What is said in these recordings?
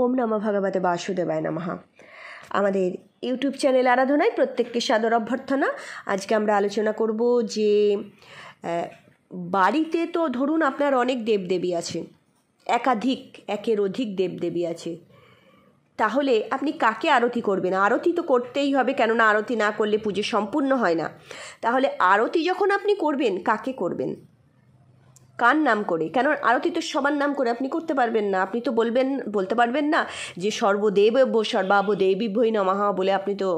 ওম নম ভগবতে বাসুদেবায় নমহা আমাদের ইউটিউব চ্যানেল আরাধনায় প্রত্যেককে সাদর অভ্যর্থনা আজকে আমরা আলোচনা করব যে বাড়িতে তো ধরুন আপনার অনেক দেবদেবী আছে একাধিক একের অধিক দেবদেবী আছে তাহলে আপনি কাকে আরতি করবেন আরতি তো করতেই হবে কেননা আরতি না করলে পুজো সম্পূর্ণ হয় না তাহলে আরতি যখন আপনি করবেন কাকে করবেন কার নাম করে কেন আরতি তো সবার নাম করে আপনি করতে পারবেন না আপনি তো বলবেন বলতে পারবেন না যে সর্বদেব সর্বাব দেবী ভৈ নমাহা বলে আপনি তো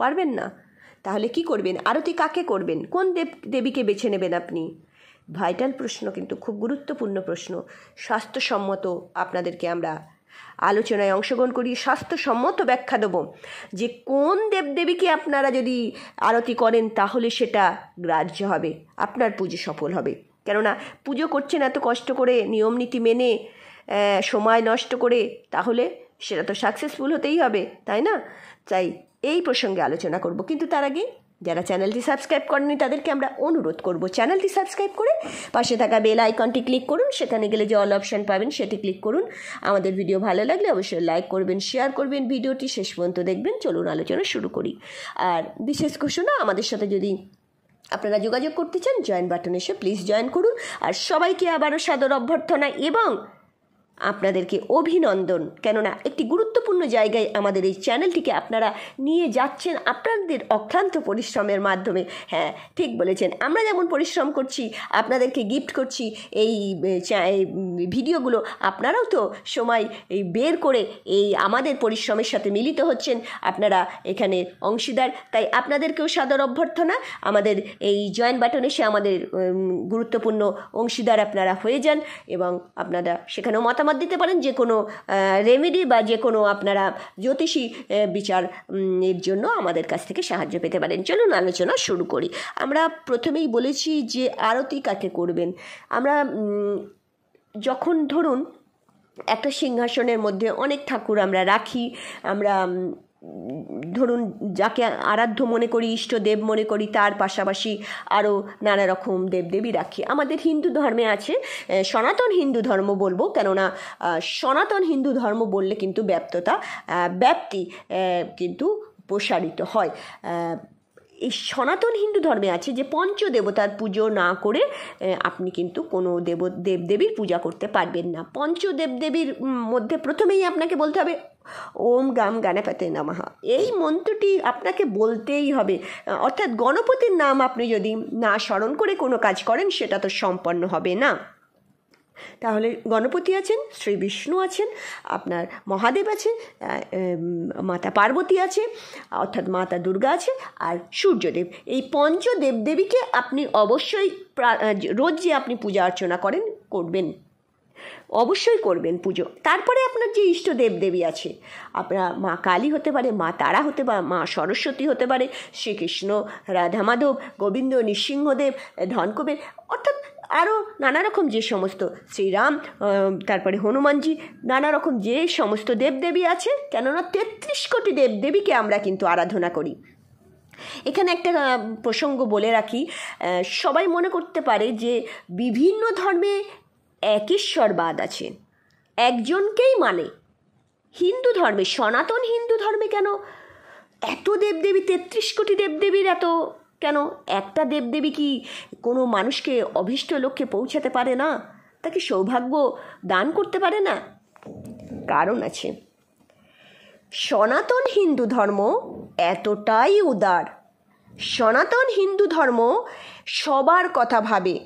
পারবেন না তাহলে কি করবেন আরতি কাকে করবেন কোন দেব দেবীকে বেছে নেবেন আপনি ভাইটাল প্রশ্ন কিন্তু খুব গুরুত্বপূর্ণ প্রশ্ন স্বাস্থ্যসম্মত আপনাদেরকে আমরা আলোচনায় অংশগ্রহণ করি স্বাস্থ্যসম্মত ব্যাখ্যা দেব যে কোন দেবদেবীকে আপনারা যদি আরতি করেন তাহলে সেটা গ্রাহ্য হবে আপনার পুজো সফল হবে কেননা পুজো করছেন এত কষ্ট করে নিয়ম নীতি মেনে সময় নষ্ট করে তাহলে সেটা তো সাকসেসফুল হতেই হবে তাই না তাই এই প্রসঙ্গে আলোচনা করব কিন্তু তার আগে যারা চ্যানেলটি সাবস্ক্রাইব করেনি তাদেরকে আমরা অনুরোধ করব চ্যানেলটি সাবস্ক্রাইব করে পাশে থাকা বেল আইকনটি ক্লিক করুন সেখানে গেলে যে অল অপশান পাবেন সেটি ক্লিক করুন আমাদের ভিডিও ভালো লাগলে অবশ্যই লাইক করবেন শেয়ার করবেন ভিডিওটি শেষ পর্যন্ত দেখবেন চলুন আলোচনা শুরু করি আর বিশেষ ঘোষণা আমাদের সাথে যদি আপনারা যোগাযোগ করতে চান জয়েন বাটন এসে প্লিজ জয়েন করুন আর সবাইকে আবারও সাদর অভ্যর্থনা এবং আপনাদেরকে অভিনন্দন কেননা একটি গুরুত্ব গুরুত্বপূর্ণ জায়গায় আমাদের এই চ্যানেলটিকে আপনারা নিয়ে যাচ্ছেন আপনাদের অক্লান্ত পরিশ্রমের মাধ্যমে হ্যাঁ ঠিক বলেছেন আমরা যেমন পরিশ্রম করছি আপনাদেরকে গিফট করছি এই ভিডিওগুলো আপনারাও তো সময় বের করে এই আমাদের পরিশ্রমের সাথে মিলিত হচ্ছেন আপনারা এখানে অংশীদার তাই আপনাদেরকেও সাদর অভ্যর্থনা আমাদের এই জয়েন্ট বাটন এসে আমাদের গুরুত্বপূর্ণ অংশীদার আপনারা হয়ে যান এবং আপনারা সেখানেও মতামত দিতে পারেন যে কোনো রেমেডি বা যে কোনো আপনারা জ্যোতিষী বিচার এর জন্য আমাদের কাছ থেকে সাহায্য পেতে পারেন চলুন আলোচনা শুরু করি আমরা প্রথমেই বলেছি যে আরতি কাকে করবেন আমরা যখন ধরুন একটা সিংহাসনের মধ্যে অনেক ঠাকুর আমরা রাখি আমরা ধরুন যাকে আরাধ্য মনে করি ইষ্ট দেব মনে করি তার পাশাপাশি আরও নানা রকম দেবদেবী রাখি আমাদের হিন্দু ধর্মে আছে সনাতন হিন্দু ধর্ম বলবো কেননা সনাতন হিন্দু ধর্ম বললে কিন্তু ব্যপ্ততা ব্যাপ্তি কিন্তু প্রসারিত হয় এই সনাতন হিন্দু ধর্মে আছে যে পঞ্চ দেবতার পুজো না করে আপনি কিন্তু কোনো দেব দেবদেবীর পূজা করতে পারবেন না পঞ্চ দেবদেবীর মধ্যে প্রথমেই আপনাকে বলতে হবে ওম গাম গণপতে নামাহা এই মন্ত্রটি আপনাকে বলতেই হবে অর্থাৎ গণপতির নাম আপনি যদি না স্মরণ করে কোনো কাজ করেন সেটা তো সম্পন্ন হবে না তাহলে গণপতি আছেন শ্রী বিষ্ণু আছেন আপনার মহাদেব আছে মাতা পার্বতী আছে অর্থাৎ মাতা দুর্গা আছে আর সূর্যদেব এই পঞ্চ দেবদেবীকে আপনি অবশ্যই রোজ যে আপনি পূজা অর্চনা করেন করবেন অবশ্যই করবেন পুজো তারপরে আপনার যে ইষ্ট দেবদেবী আছে আপনার মা কালী হতে পারে মা তারা হতে পারে মা সরস্বতী হতে পারে শ্রীকৃষ্ণ রাধামাধব গোবিন্দ নৃসিংহদেব ধনকবের অর্থাৎ আরও নানা রকম যে সমস্ত শ্রীরাম তারপরে হনুমানজি নানা রকম যে সমস্ত দেবদেবী আছে কেননা তেত্রিশ কোটি দেবদেবীকে আমরা কিন্তু আরাধনা করি এখানে একটা প্রসঙ্গ বলে রাখি সবাই মনে করতে পারে যে বিভিন্ন ধর্মে এক ঈশ্বরবাদ আছে একজনকেই মানে হিন্দু ধর্মে সনাতন হিন্দু ধর্মে কেন এত দেবদেবী তেত্রিশ কোটি দেবদেবীর এত কেন একটা দেবদেবী কি কোনো মানুষকে অভীষ্ট লক্ষ্যে পৌঁছাতে পারে না তাকে সৌভাগ্য দান করতে পারে না কারণ আছে সনাতন হিন্দু ধর্ম এতটাই উদার সনাতন হিন্দু ধর্ম সবার কথা ভাবে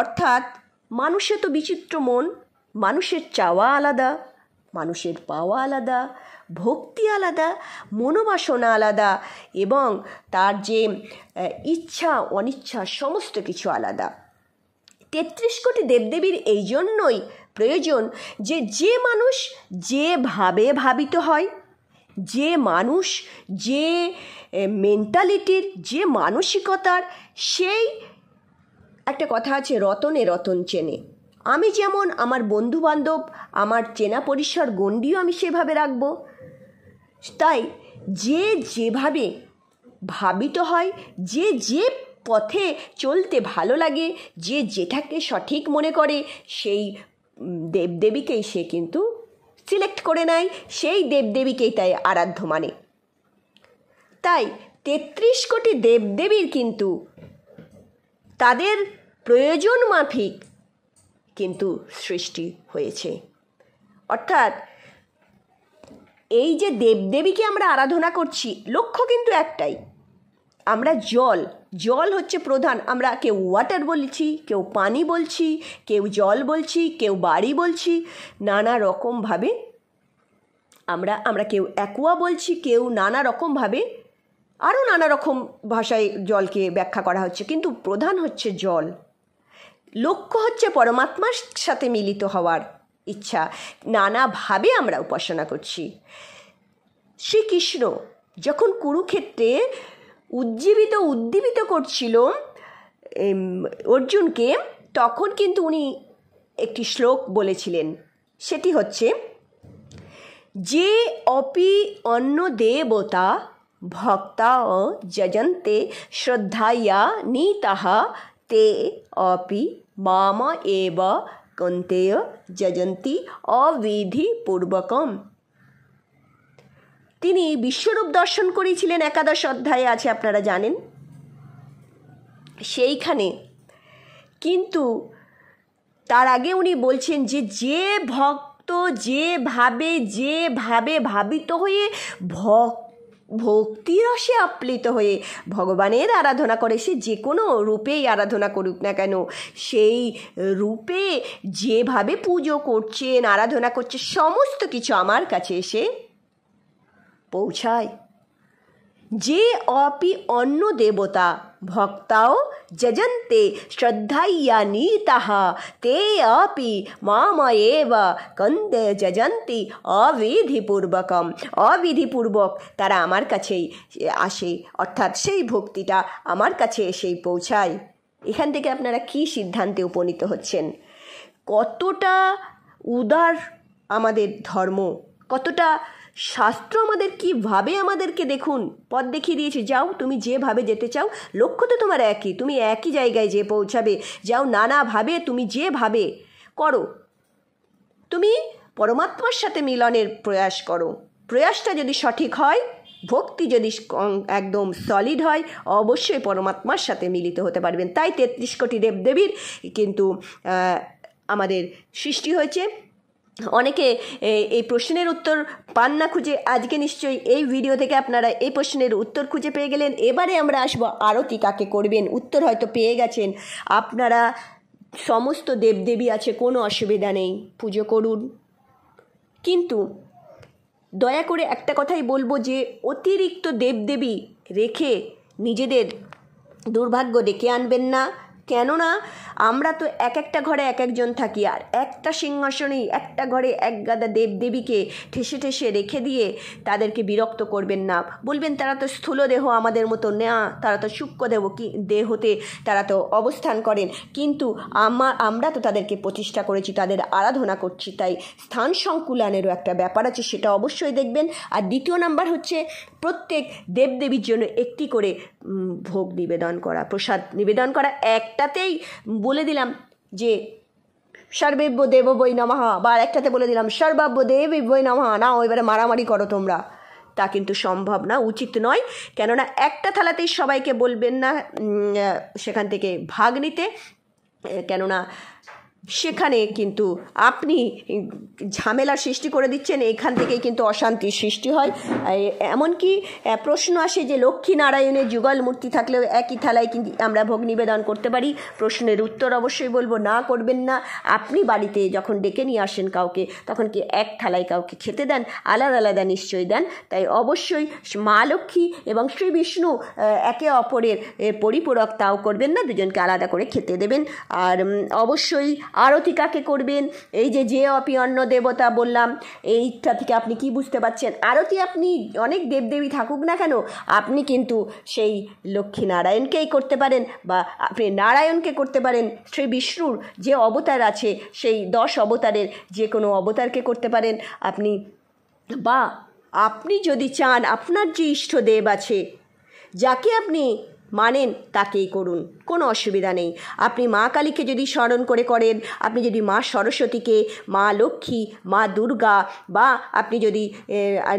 অর্থাৎ মানুষে তো বিচিত্র মন মানুষের চাওয়া আলাদা মানুষের পাওয়া আলাদা ভক্তি আলাদা মনোবাসনা আলাদা এবং তার যে ইচ্ছা অনিচ্ছা সমস্ত কিছু আলাদা তেত্রিশ কোটি দেবদেবীর এই জন্যই প্রয়োজন যে যে মানুষ যেভাবে ভাবিত হয় যে মানুষ যে মেন্টালিটির যে মানসিকতার সেই একটা কথা আছে রতনে রতন চেনে আমি যেমন আমার বন্ধুবান্ধব আমার চেনা পরিসর গণ্ডিও আমি সেভাবে রাখবো তাই যে যেভাবে ভাবিত হয় যে যে পথে চলতে ভালো লাগে যে যেটাকে সঠিক মনে করে সেই দেবদেবীকেই সে কিন্তু সিলেক্ট করে নেয় সেই দেবদেবীকেই তাই আরাধ্য মানে তাই তেত্রিশ কোটি দেবদেবীর কিন্তু তাদের প্রয়োজন মাফিক কিন্তু সৃষ্টি হয়েছে অর্থাৎ এই যে দেবদেবীকে আমরা আরাধনা করছি লক্ষ্য কিন্তু একটাই আমরা জল জল হচ্ছে প্রধান আমরা কেউ ওয়াটার বলছি কেউ পানি বলছি কেউ জল বলছি কেউ বাড়ি বলছি নানা রকমভাবে আমরা আমরা কেউ অ্যাকুয়া বলছি কেউ নানা রকমভাবে আরও নানা রকম ভাষায় জলকে ব্যাখ্যা করা হচ্ছে কিন্তু প্রধান হচ্ছে জল লক্ষ্য হচ্ছে পরমাত্মার সাথে মিলিত হওয়ার ইচ্ছা নানাভাবে আমরা উপাসনা করছি শ্রীকৃষ্ণ যখন কুরুক্ষেত্রে উজ্জীবিত উদ্দীপিত করছিল অর্জুনকে তখন কিন্তু উনি একটি শ্লোক বলেছিলেন সেটি হচ্ছে যে অপি অন্য দেবতা ভক্তা যজন্তে নি নিতাহা তে অপি মাম এব কন্তেয় অবিধি অবিধিপূর্বকম তিনি বিশ্বরূপ দর্শন করেছিলেন একাদশ অধ্যায়ে আছে আপনারা জানেন সেইখানে কিন্তু তার আগে উনি বলছেন যে যে ভক্ত যেভাবে যেভাবে ভাবিত হয়ে ভক্ত ভক্তিরসে আপ্লিত হয়ে ভগবানের আরাধনা করে সে যে কোনো রূপেই আরাধনা করুক না কেন সেই রূপে যেভাবে পুজো করছেন আরাধনা করছে সমস্ত কিছু আমার কাছে এসে পৌঁছায় যে অপি অন্য দেবতা ভক্তাও যজন্তে শ্রদ্ধাইয়ানীতাহ তে আপি মাময়েব কন্দে যজন্তি অবিধিপূর্বকম অবিধিপূর্বক তারা আমার কাছেই আসে অর্থাৎ সেই ভক্তিটা আমার কাছে এসেই পৌঁছায় এখান থেকে আপনারা কি সিদ্ধান্তে উপনীত হচ্ছেন কতটা উদার আমাদের ধর্ম কতটা শাস্ত্র আমাদের কীভাবে আমাদেরকে দেখুন পথ দেখিয়ে দিয়েছে যাও তুমি যেভাবে যেতে চাও লক্ষ্য তো তোমার একই তুমি একই জায়গায় যে পৌঁছাবে যাও নানাভাবে তুমি যেভাবে করো তুমি পরমাত্মার সাথে মিলনের প্রয়াস করো প্রয়াসটা যদি সঠিক হয় ভক্তি যদি একদম সলিড হয় অবশ্যই পরমাত্মার সাথে মিলিত হতে পারবেন তাই তেত্রিশ কোটি দেবদেবীর কিন্তু আমাদের সৃষ্টি হয়েছে অনেকে এই প্রশ্নের উত্তর পান না খুঁজে আজকে নিশ্চয়ই এই ভিডিও থেকে আপনারা এই প্রশ্নের উত্তর খুঁজে পেয়ে গেলেন এবারে আমরা আসবো আরতি কাকে করবেন উত্তর হয়তো পেয়ে গেছেন আপনারা সমস্ত দেবদেবী আছে কোনো অসুবিধা নেই পুজো করুন কিন্তু দয়া করে একটা কথাই বলবো যে অতিরিক্ত দেবদেবী রেখে নিজেদের দুর্ভাগ্য ডেকে আনবেন না কেননা আমরা তো এক একটা ঘরে এক একজন থাকি আর একটা সিংহাসনেই একটা ঘরে এক গাদা দেবদেবীকে ঠেসে ঠেসে রেখে দিয়ে তাদেরকে বিরক্ত করবেন না বলবেন তারা তো স্থূলদেহ আমাদের মতো না তারা তো সূক্ষ্ম দেহ কি দেহতে তারা তো অবস্থান করেন কিন্তু আমার আমরা তো তাদেরকে প্রতিষ্ঠা করেছি তাদের আরাধনা করছি তাই স্থান সংকুলানেরও একটা ব্যাপার আছে সেটা অবশ্যই দেখবেন আর দ্বিতীয় নাম্বার হচ্ছে প্রত্যেক দেবদেবীর জন্য একটি করে ভোগ নিবেদন করা প্রসাদ নিবেদন করা একটাতেই বলে দিলাম যে সর্বেব্য দেব বই নমাহা বা একটাতে বলে দিলাম সর্বাব্য দেব বই নমাহা না এবারে মারামারি করো তোমরা তা কিন্তু সম্ভব না উচিত নয় কেননা একটা থালাতেই সবাইকে বলবেন না সেখান থেকে ভাগ নিতে কেননা সেখানে কিন্তু আপনি ঝামেলা সৃষ্টি করে দিচ্ছেন এখান থেকেই কিন্তু অশান্তির সৃষ্টি হয় এমনকি প্রশ্ন আসে যে লক্ষ্মী নারায়ণের যুগল মূর্তি থাকলেও একই থালায় কিন্তু আমরা ভোগ নিবেদন করতে পারি প্রশ্নের উত্তর অবশ্যই বলবো না করবেন না আপনি বাড়িতে যখন ডেকে নিয়ে আসেন কাউকে তখন কি এক থালায় কাউকে খেতে দেন আলাদা আলাদা নিশ্চয়ই দেন তাই অবশ্যই মা লক্ষ্মী এবং শ্রী বিষ্ণু একে অপরের পরিপূরক তাও করবেন না দুজনকে আলাদা করে খেতে দেবেন আর অবশ্যই আরতি কাকে করবেন এই যে যে অন্য দেবতা বললাম এইটা থেকে আপনি কি বুঝতে পারছেন আরতি আপনি অনেক দেবদেবী থাকুক না কেন আপনি কিন্তু সেই লক্ষ্মী নারায়ণকেই করতে পারেন বা আপনি নারায়ণকে করতে পারেন শ্রী বিষ্ণুর যে অবতার আছে সেই দশ অবতারের যে কোনো অবতারকে করতে পারেন আপনি বা আপনি যদি চান আপনার যে ইষ্টদেব আছে যাকে আপনি মানেন তাকেই করুন কোনো অসুবিধা নেই আপনি মা কালীকে যদি স্মরণ করে করেন আপনি যদি মা সরস্বতীকে মা লক্ষ্মী মা দুর্গা বা আপনি যদি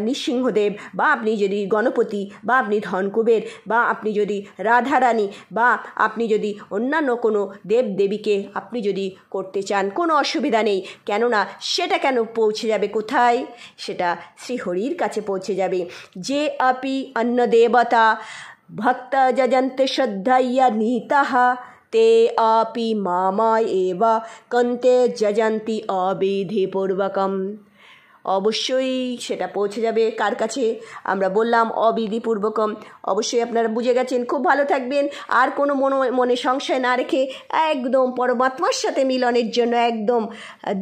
নৃসিংহদেব বা আপনি যদি গণপতি বা আপনি ধনকুবের বা আপনি যদি রাধারানী বা আপনি যদি অন্যান্য কোনো দেব দেবীকে আপনি যদি করতে চান কোনো অসুবিধা নেই কেননা সেটা কেন পৌঁছে যাবে কোথায় সেটা শ্রীহরির কাছে পৌঁছে যাবে যে আপি অন্য দেবতা नीतः ते अपि मामा एव कन्ते जजन्ति अविधिपूर्वकम् অবশ্যই সেটা পৌঁছে যাবে কার কাছে আমরা বললাম অবিধিপূর্বকম অবশ্যই আপনারা বুঝে গেছেন খুব ভালো থাকবেন আর কোনো মনো মনে সংশয় না রেখে একদম পরমাত্মার সাথে মিলনের জন্য একদম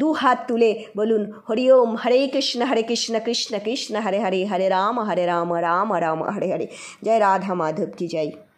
দু হাত তুলে বলুন হরি ওম হরে কৃষ্ণ হরে কৃষ্ণ কৃষ্ণ কৃষ্ণ হরে হরে হরে রাম হরে রাম রাম রাম হরে হরে জয় রাধা মাধব কি জয়